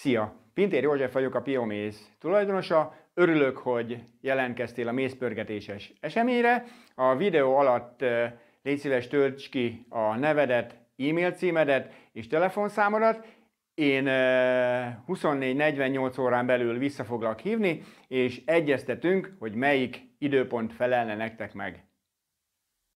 Szia! Pintér József vagyok, a Piomész tulajdonosa. Örülök, hogy jelentkeztél a mézpörgetéses eseményre. A videó alatt légy szíves, tölts ki a nevedet, e-mail címedet és telefonszámodat. Én 24-48 órán belül vissza foglak hívni, és egyeztetünk, hogy melyik időpont felelne nektek meg.